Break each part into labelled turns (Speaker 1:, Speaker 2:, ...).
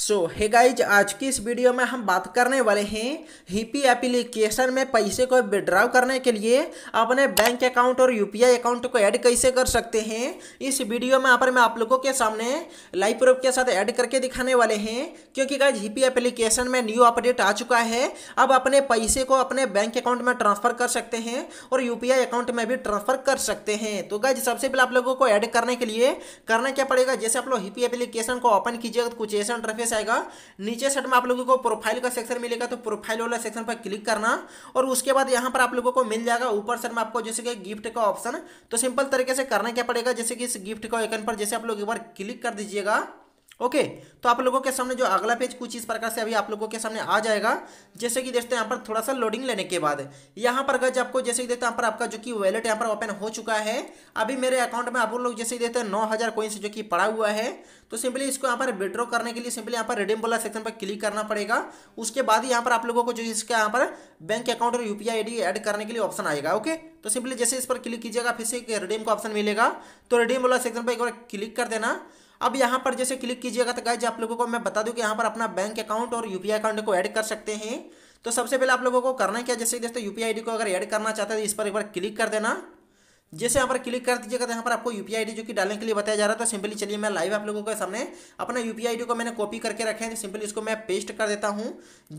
Speaker 1: सो hey guys आज की इस वीडियो में हम बात करने वाले हैं हीपी एप्लीकेशन में पैसे को विड्रॉ करने के लिए अपने बैंक अकाउंट और यूपीआई अकाउंट को ऐड कैसे कर सकते हैं इस वीडियो में यहाँ पर मैं आप लोगों के सामने लाइव प्रूफ के साथ ऐड करके दिखाने वाले हैं क्योंकि गाइज हीपी एप्लीकेशन में न्यू अपडेट आ चुका है अब अपने पैसे को अपने बैंक अकाउंट में ट्रांसफर कर सकते हैं और यू अकाउंट में भी ट्रांसफर कर सकते हैं तो गाइज सबसे पहले आप लोगों को ऐड करने के लिए करना क्या पड़ेगा जैसे आप लोग हीपी एप्लीकेशन को ओपन कीजिएगा तो कुछ ऐसा इंटरफेस से आएगा नीचे साइड में आप लोगों को प्रोफाइल का सेक्शन मिलेगा तो प्रोफाइल वाला सेक्शन पर क्लिक करना और उसके बाद यहाँ पर आप लोगों को मिल जाएगा ऊपर साइड में आपको जैसे कि गिफ्ट का ऑप्शन तो सिंपल तरीके से करना क्या पड़ेगा जैसे कि इस गिफ्ट का आइकन पर जैसे आप लोग एक बार क्लिक कर दीजिएगा ओके तो आप लोगों के सामने जो अगला पेज कुछ इस प्रकार से अभी आप लोगों के सामने आ जाएगा जैसे कि देखते हैं यहाँ पर थोड़ा सा लोडिंग लेने के बाद यहाँ पर गज आपको जैसे कि देखते हैं यहाँ पर आपका जो कि वैलेट यहाँ पर ओपन हो चुका है अभी मेरे अकाउंट में आप लोग जैसे देखते हैं नौ हज़ार कोइंस जो कि पड़ा हुआ है तो सिंपली इसको यहाँ पर विड्रॉ करने के लिए सिंपली यहाँ पर रिडीम वाला सेक्शन पर क्लिक करना पड़ेगा उसके बाद यहाँ पर आप लोगों को जो इसका यहाँ पर बैंक अकाउंट और यूपीआई डी ऐड करने के लिए ऑप्शन आएगा ओके तो सिंपली जैसे इस पर क्लिक कीजिएगा फिर से रिडीम का ऑप्शन मिलेगा तो रिडीम वाला सेक्शन पर एक बार क्लिक कर देना अब यहाँ पर जैसे क्लिक कीजिएगा तो गाइज आप लोगों को मैं बता दूँ कि यहाँ पर अपना बैंक अकाउंट और यूपीआई अकाउंट को ऐड कर सकते हैं तो सबसे पहले आप लोगों को करना क्या जैसे दोस्तों यूपीआई आईडी को अगर ऐड करना चाहते हैं तो इस पर एक बार क्लिक कर देना जैसे यहाँ पर क्लिक कर दीजिएगा तो यहाँ पर आपको यूपीआई डी जो कि डालने के लिए बताया जा रहा है तो सिंपली चलिए मैं लाइव आप लोगों के सामने अपना यू पी को मैंने कॉपी करके रखे हैं सिंपली इसको मैं पेस्ट कर देता हूँ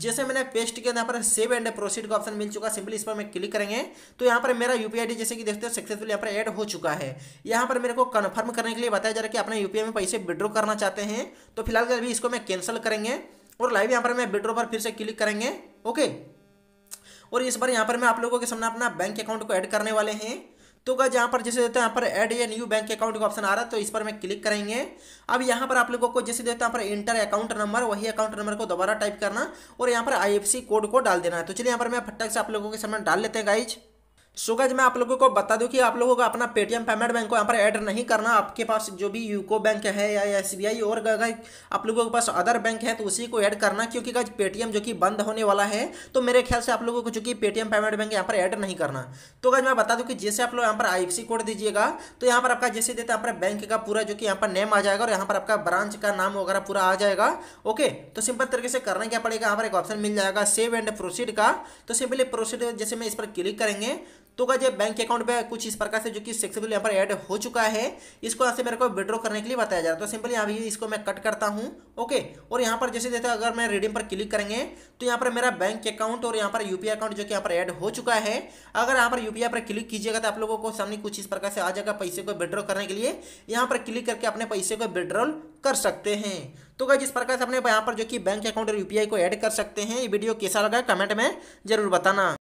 Speaker 1: जैसे मैंने पेस्ट किया तो यहाँ पर सेव एंड प्रोसीड का ऑप्शन मिल चुका है सिंपली इस पर मैं क्लिक करेंगे तो यहाँ पर मेरा यू आईडी जैसे कि देखते हो सक्सेसफुल यहाँ पर एड हो चुका है यहाँ पर मेरे को कन्फर्म करने के लिए बताया जा रहा है कि अपने यू में पैसे विड्रॉ करना चाहते हैं तो फिलहाल अभी इसको मैं कैंसिल करेंगे और लाइव यहाँ पर मैं विड्रॉ पर फिर से क्लिक करेंगे ओके और इस बार यहाँ पर मैं आप लोगों के सामने अपना बैंक अकाउंट को ऐड करने वाले हैं तो गज यहाँ पर जैसे देते हैं यहाँ पर ऐड या न्यू बैंक अकाउंट का ऑप्शन आ रहा है तो इस पर मैं क्लिक करेंगे अब यहाँ पर आप लोगों को जैसे देते हैं यहाँ पर इंटर अकाउंट नंबर वही अकाउंट नंबर को दोबारा टाइप करना और यहाँ पर आई कोड को डाल देना है तो चलिए यहाँ पर मैं फटक से आप लोगों के सामने डाल लेते हैं गाइज सो मैं आप लोगों को बता दूं कि आप लोगों का अपना पेटीएम पेमेंट बैंक को यहाँ पर ऐड नहीं करना आपके पास जो भी यूको बैंक है या एस बी आई और आप लोगों के पास अदर बैंक है तो उसी को ऐड करना क्योंकि गैज पेटीएम जो कि बंद होने वाला है तो मेरे ख्याल से आप लोगों को चूंकि पेटीएम पेमेंट बैंक यहाँ पर ऐड नहीं करना तो गज मैं बता दूँ कि जैसे आप लोग यहाँ पर आई कोड दीजिएगा तो यहाँ पर आपका जैसे देते यहाँ पर बैंक का पूरा जो कि यहाँ पर नेम आ जाएगा और यहाँ पर आपका ब्रांच का नाम वगैरह पूरा आ जाएगा ओके तो सिंपल तरीके से करना क्या पड़ेगा यहाँ पर एक ऑप्शन मिल जाएगा सेव एंड प्रोसीड का तो सिंपली प्रोसीड जैसे मैं इस पर क्लिक करेंगे तो क्या बैंक अकाउंट में कुछ इस प्रकार से जो कि सक्सेसफुल यहाँ पर ऐड हो चुका है इसको यहाँ से मेरे को विड्रॉ करने के लिए बताया जा रहा है तो सिंपली यहाँ भी इसको मैं कट करता हूँ ओके और यहाँ पर जैसे जैसे अगर मैं रिडीम पर क्लिक करेंगे तो यहाँ पर मेरा बैंक अकाउंट और यहाँ पर यू अकाउंट जो कि यहाँ पर ऐड हो चुका है अगर यहाँ पर यू पर क्लिक कीजिएगा तो आप लोगों को सामने कुछ इस प्रकार से आ जाएगा पैसे को विड्रॉ करने के लिए यहाँ पर क्लिक करके अपने पैसे को विड्रॉल कर सकते हैं तो क्या जिस प्रकार से अपने यहाँ पर जो कि बैंक अकाउंट और यू को ऐड कर सकते हैं ये वीडियो कैसा लगा कमेंट में जरूर बताना